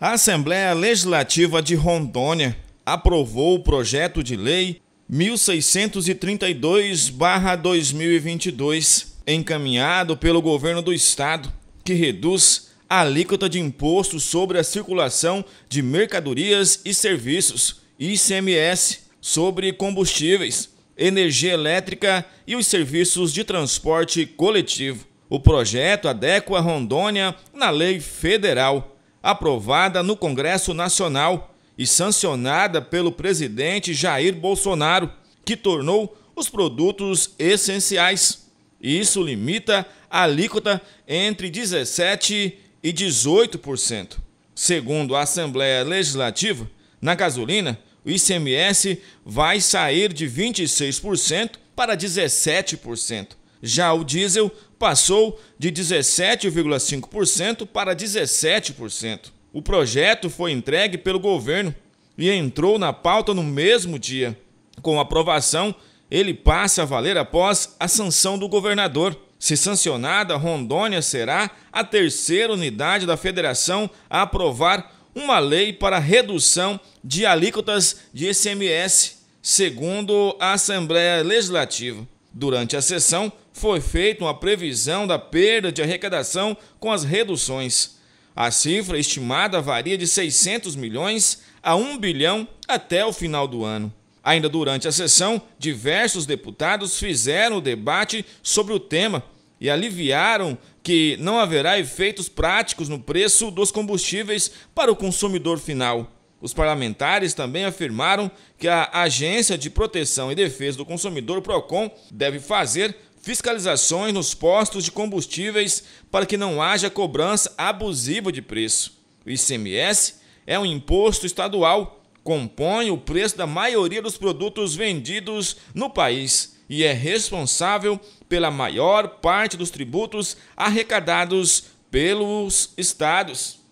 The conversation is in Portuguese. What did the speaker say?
A Assembleia Legislativa de Rondônia aprovou o projeto de lei 1632-2022, encaminhado pelo governo do estado, que reduz a alíquota de imposto sobre a circulação de mercadorias e serviços, ICMS, sobre combustíveis, energia elétrica e os serviços de transporte coletivo. O projeto adequa Rondônia na lei federal aprovada no Congresso Nacional e sancionada pelo presidente Jair Bolsonaro, que tornou os produtos essenciais. Isso limita a alíquota entre 17% e 18%. Segundo a Assembleia Legislativa, na gasolina, o ICMS vai sair de 26% para 17%. Já o diesel passou de 17,5% para 17%. O projeto foi entregue pelo governo e entrou na pauta no mesmo dia. Com aprovação, ele passa a valer após a sanção do governador. Se sancionada, Rondônia será a terceira unidade da federação a aprovar uma lei para redução de alíquotas de ICMS, segundo a Assembleia Legislativa. Durante a sessão, foi feita uma previsão da perda de arrecadação com as reduções. A cifra estimada varia de 600 milhões a 1 bilhão até o final do ano. Ainda durante a sessão, diversos deputados fizeram o debate sobre o tema e aliviaram que não haverá efeitos práticos no preço dos combustíveis para o consumidor final. Os parlamentares também afirmaram que a Agência de Proteção e Defesa do Consumidor, PROCON, deve fazer fiscalizações nos postos de combustíveis para que não haja cobrança abusiva de preço. O ICMS é um imposto estadual, compõe o preço da maioria dos produtos vendidos no país e é responsável pela maior parte dos tributos arrecadados pelos estados.